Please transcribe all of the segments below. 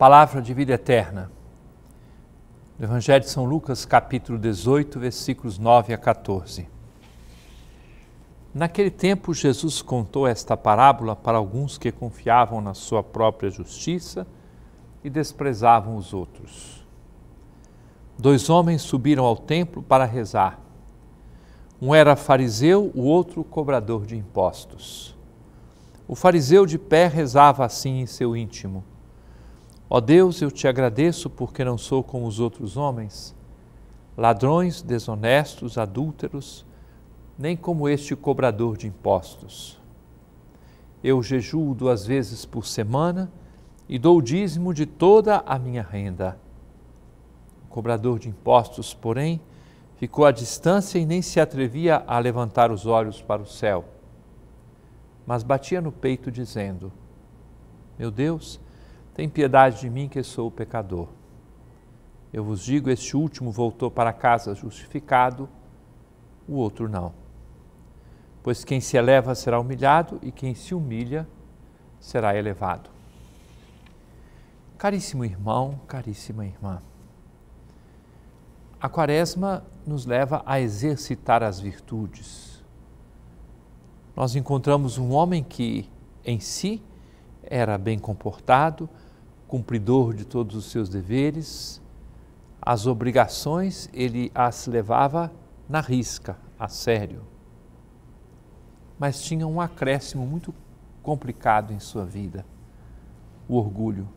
Palavra de vida eterna. Do Evangelho de São Lucas, capítulo 18, versículos 9 a 14. Naquele tempo, Jesus contou esta parábola para alguns que confiavam na sua própria justiça e desprezavam os outros. Dois homens subiram ao templo para rezar. Um era fariseu, o outro cobrador de impostos. O fariseu de pé rezava assim em seu íntimo: Ó oh Deus, eu te agradeço porque não sou como os outros homens, ladrões, desonestos, adúlteros, nem como este cobrador de impostos. Eu jejuo duas vezes por semana e dou o dízimo de toda a minha renda. O cobrador de impostos, porém, ficou à distância e nem se atrevia a levantar os olhos para o céu, mas batia no peito, dizendo: Meu Deus, tem piedade de mim que sou pecador. Eu vos digo, este último voltou para casa justificado, o outro não. Pois quem se eleva será humilhado e quem se humilha será elevado. Caríssimo irmão, caríssima irmã, a Quaresma nos leva a exercitar as virtudes. Nós encontramos um homem que, em si, era bem comportado, cumpridor de todos os seus deveres, as obrigações ele as levava na risca, a sério. Mas tinha um acréscimo muito complicado em sua vida: o orgulho.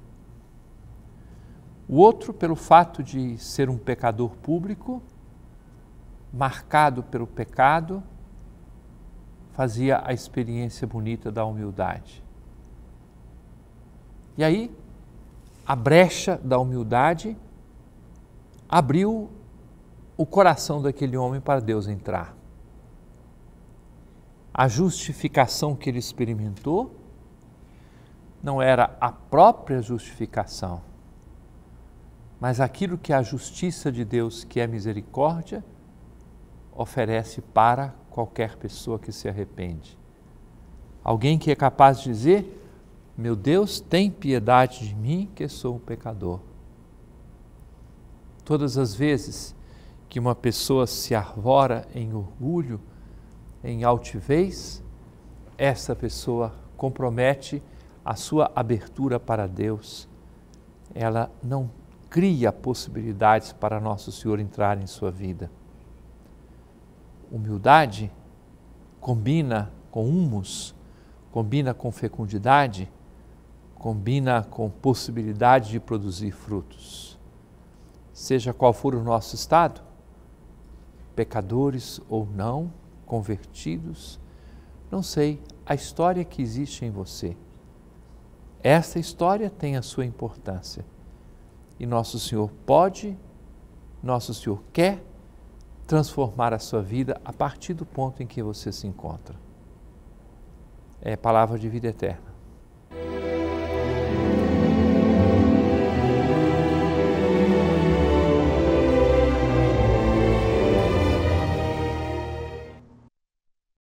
O outro, pelo fato de ser um pecador público, marcado pelo pecado, fazia a experiência bonita da humildade. E aí, a brecha da humildade abriu o coração daquele homem para Deus entrar. A justificação que ele experimentou não era a própria justificação, mas aquilo que a justiça de Deus, que é misericórdia, oferece para qualquer pessoa que se arrepende. Alguém que é capaz de dizer: meu Deus, tem piedade de mim que sou um pecador. Todas as vezes que uma pessoa se arvora em orgulho, em altivez, essa pessoa compromete a sua abertura para Deus. Ela não cria possibilidades para Nosso Senhor entrar em sua vida. Humildade combina com humus, combina com fecundidade combina com possibilidade de produzir frutos. Seja qual for o nosso estado, pecadores ou não, convertidos, não sei, a história que existe em você. Essa história tem a sua importância. E Nosso Senhor pode, Nosso Senhor quer transformar a sua vida a partir do ponto em que você se encontra. É palavra de vida eterna.